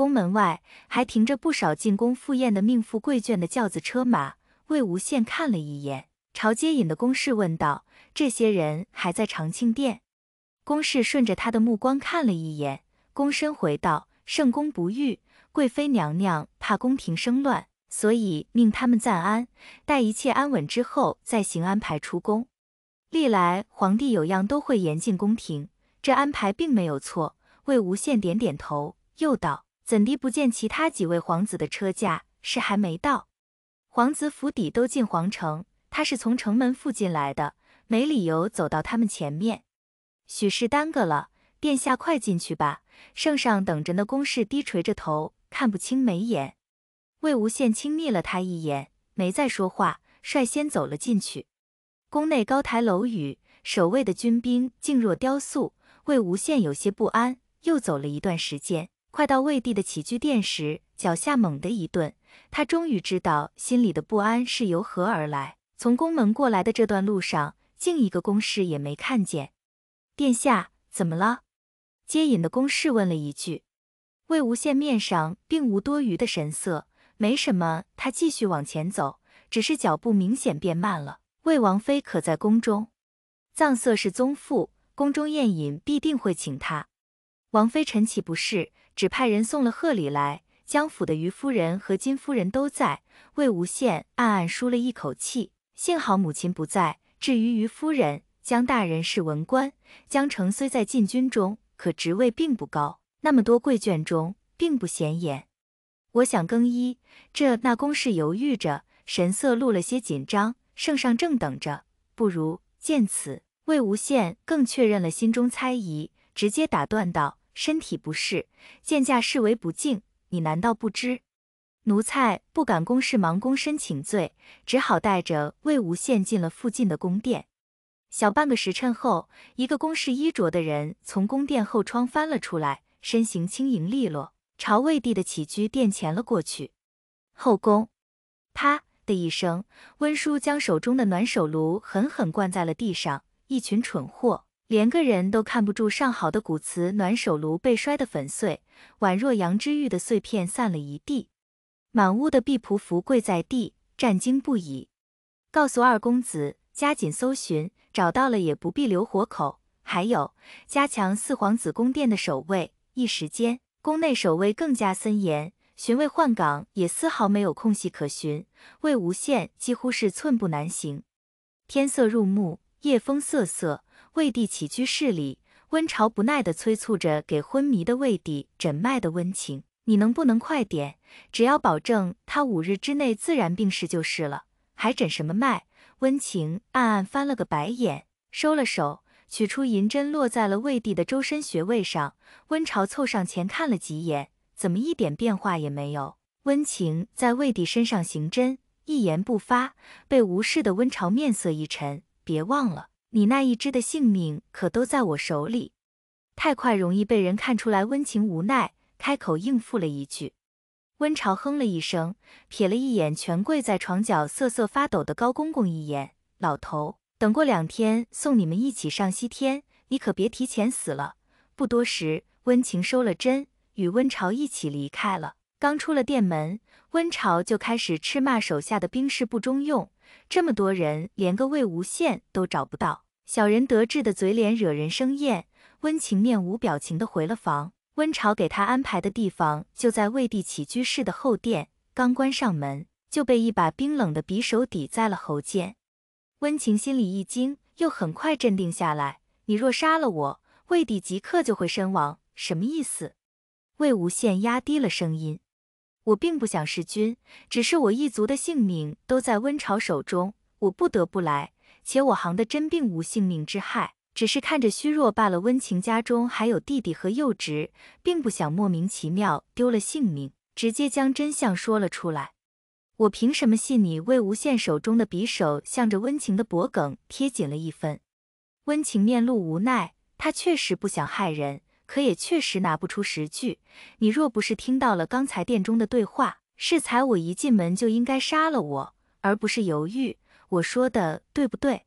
宫门外还停着不少进宫赴宴的命妇贵眷的轿子车马。魏无羡看了一眼，朝接引的宫侍问道：“这些人还在长庆殿？”宫侍顺着他的目光看了一眼，躬身回道：“圣宫不遇，贵妃娘娘怕宫廷生乱，所以命他们暂安，待一切安稳之后再行安排出宫。历来皇帝有恙都会严禁宫廷，这安排并没有错。”魏无羡点点头，又道。怎的不见其他几位皇子的车驾？是还没到？皇子府邸都进皇城，他是从城门附近来的，没理由走到他们前面。许是耽搁了，殿下快进去吧，圣上等着呢。宫侍低垂着头，看不清眉眼。魏无羡轻睨了他一眼，没再说话，率先走了进去。宫内高台楼宇，守卫的军兵静若雕塑。魏无羡有些不安，又走了一段时间。快到魏帝的起居殿时，脚下猛地一顿，他终于知道心里的不安是由何而来。从宫门过来的这段路上，竟一个宫侍也没看见。殿下怎么了？接引的宫侍问了一句。魏无羡面上并无多余的神色，没什么。他继续往前走，只是脚步明显变慢了。魏王妃可在宫中？藏色是宗妇，宫中宴饮必定会请她。王妃臣岂不是？只派人送了贺礼来，江府的虞夫人和金夫人都在。魏无羡暗暗舒了一口气，幸好母亲不在。至于虞夫人，江大人是文官，江城虽在禁军中，可职位并不高，那么多贵眷中并不显眼。我想更衣，这那宫侍犹豫着，神色露了些紧张。圣上正等着，不如见此。魏无羡更确认了心中猜疑，直接打断道。身体不适，见驾视为不敬，你难道不知？奴才不敢公事，忙躬身请罪，只好带着魏无羡进了附近的宫殿。小半个时辰后，一个宫室衣着的人从宫殿后窗翻了出来，身形轻盈利落，朝魏帝的起居殿前了过去。后宫，啪的一声，温叔将手中的暖手炉狠狠灌在了地上，一群蠢货。连个人都看不住，上好的骨瓷暖手炉被摔得粉碎，宛若羊脂玉的碎片散了一地。满屋的婢仆伏跪在地，战惊不已。告诉二公子，加紧搜寻，找到了也不必留活口。还有，加强四皇子宫殿的守卫。一时间，宫内守卫更加森严，巡卫换岗也丝毫没有空隙可寻。魏无羡几乎是寸步难行。天色入暮，夜风瑟瑟。魏帝起居室里，温晁不耐地催促着给昏迷的魏帝诊脉的温情：“你能不能快点？只要保证他五日之内自然病逝就是了，还诊什么脉？”温情暗暗翻了个白眼，收了手，取出银针落在了魏帝的周身穴位上。温晁凑上前看了几眼，怎么一点变化也没有？温情在魏帝身上行针，一言不发，被无视的温晁面色一沉：“别忘了。”你那一只的性命可都在我手里，太快容易被人看出来。温情无奈，开口应付了一句。温潮哼了一声，瞥了一眼全跪在床角瑟瑟发抖的高公公一眼，老头，等过两天送你们一起上西天，你可别提前死了。不多时，温情收了针，与温潮一起离开了。刚出了殿门。温晁就开始斥骂手下的兵士不中用，这么多人连个魏无羡都找不到，小人得志的嘴脸惹人生厌。温情面无表情地回了房，温晁给他安排的地方就在魏帝起居室的后殿。刚关上门，就被一把冰冷的匕首抵在了喉间。温情心里一惊，又很快镇定下来。你若杀了我，魏帝即刻就会身亡，什么意思？魏无羡压低了声音。我并不想弑君，只是我一族的性命都在温朝手中，我不得不来。且我行的真并无性命之害，只是看着虚弱罢了。温情家中还有弟弟和幼侄，并不想莫名其妙丢了性命，直接将真相说了出来。我凭什么信你？魏无羡手中的匕首向着温情的脖颈贴紧了一分。温情面露无奈，他确实不想害人。可也确实拿不出实据。你若不是听到了刚才殿中的对话，适才我一进门就应该杀了我，而不是犹豫。我说的对不对？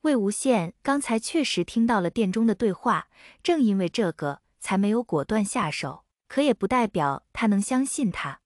魏无羡刚才确实听到了殿中的对话，正因为这个，才没有果断下手。可也不代表他能相信他。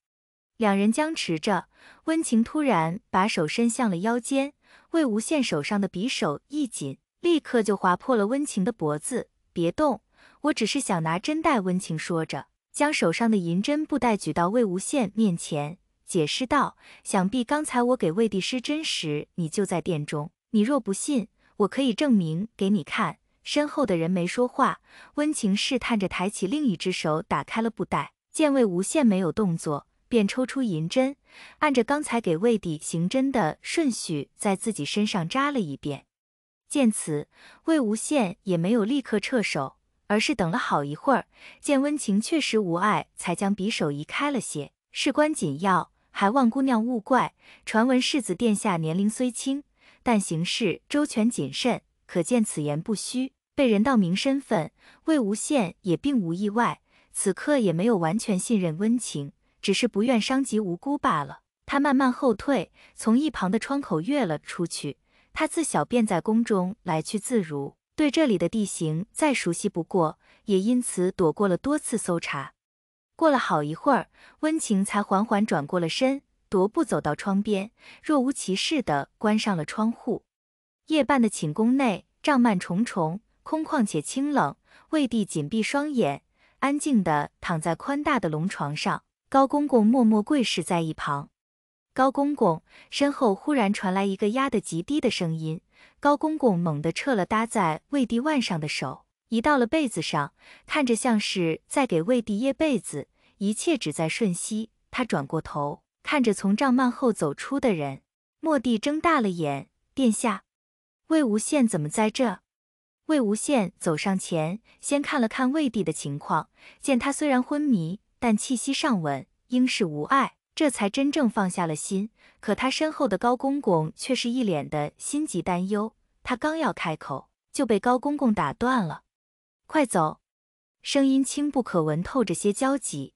两人僵持着，温情突然把手伸向了腰间，魏无羡手上的匕首一紧，立刻就划破了温情的脖子。别动。我只是想拿针带温情说着，将手上的银针布袋举到魏无羡面前，解释道：“想必刚才我给魏帝施针时，你就在殿中。你若不信，我可以证明给你看。”身后的人没说话，温情试探着抬起另一只手，打开了布袋，见魏无羡没有动作，便抽出银针，按着刚才给魏帝行针的顺序，在自己身上扎了一遍。见此，魏无羡也没有立刻撤手。而是等了好一会儿，见温情确实无碍，才将匕首移开了些。事关紧要，还望姑娘勿怪。传闻世子殿下年龄虽轻，但行事周全谨慎，可见此言不虚。被人道明身份，魏无羡也并无意外。此刻也没有完全信任温情，只是不愿伤及无辜罢了。他慢慢后退，从一旁的窗口跃了出去。他自小便在宫中来去自如。对这里的地形再熟悉不过，也因此躲过了多次搜查。过了好一会儿，温情才缓缓转过了身，踱步走到窗边，若无其事地关上了窗户。夜半的寝宫内，帐幔重重，空旷且清冷。魏帝紧闭双眼，安静地躺在宽大的龙床上，高公公默默跪侍在一旁。高公公身后忽然传来一个压得极低的声音，高公公猛地撤了搭在魏帝腕上的手，移到了被子上，看着像是在给魏帝掖被子。一切只在瞬息，他转过头，看着从帐幔后走出的人。莫帝睁大了眼，殿下，魏无羡怎么在这？魏无羡走上前，先看了看魏帝的情况，见他虽然昏迷，但气息尚稳，应是无碍。这才真正放下了心，可他身后的高公公却是一脸的心急担忧。他刚要开口，就被高公公打断了：“快走！”声音轻不可闻，透着些焦急。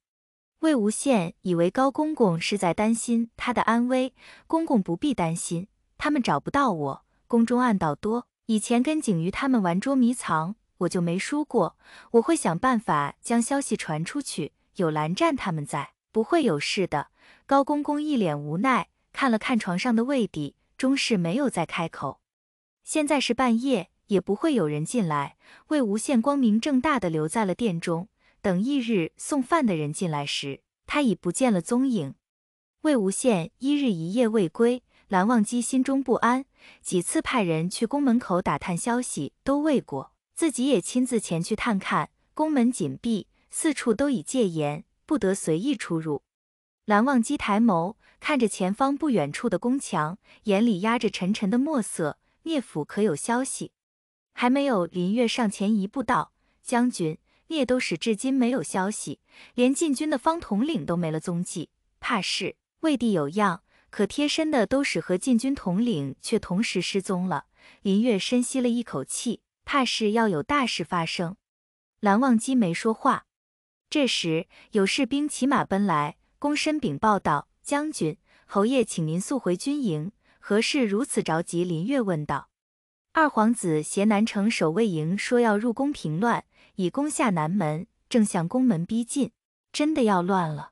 魏无羡以为高公公是在担心他的安危，公公不必担心，他们找不到我。宫中暗道多，以前跟景瑜他们玩捉迷藏，我就没输过。我会想办法将消息传出去，有蓝湛他们在。不会有事的，高公公一脸无奈，看了看床上的魏帝，终是没有再开口。现在是半夜，也不会有人进来。魏无羡光明正大的留在了殿中，等翌日送饭的人进来时，他已不见了踪影。魏无羡一日一夜未归，蓝忘机心中不安，几次派人去宫门口打探消息都未果，自己也亲自前去探看，宫门紧闭，四处都已戒严。不得随意出入。蓝忘机抬眸看着前方不远处的宫墙，眼里压着沉沉的墨色。聂府可有消息？还没有。林月上前一步道：“将军，聂都使至今没有消息，连禁军的方统领都没了踪迹，怕是魏帝有恙。可贴身的都使和禁军统领却同时失踪了。”林月深吸了一口气，怕是要有大事发生。蓝忘机没说话。这时，有士兵骑马奔来，躬身禀报道：“将军，侯爷，请您速回军营。何事如此着急？”林月问道。二皇子携南城守卫营，说要入宫平乱，已攻下南门，正向宫门逼近，真的要乱了。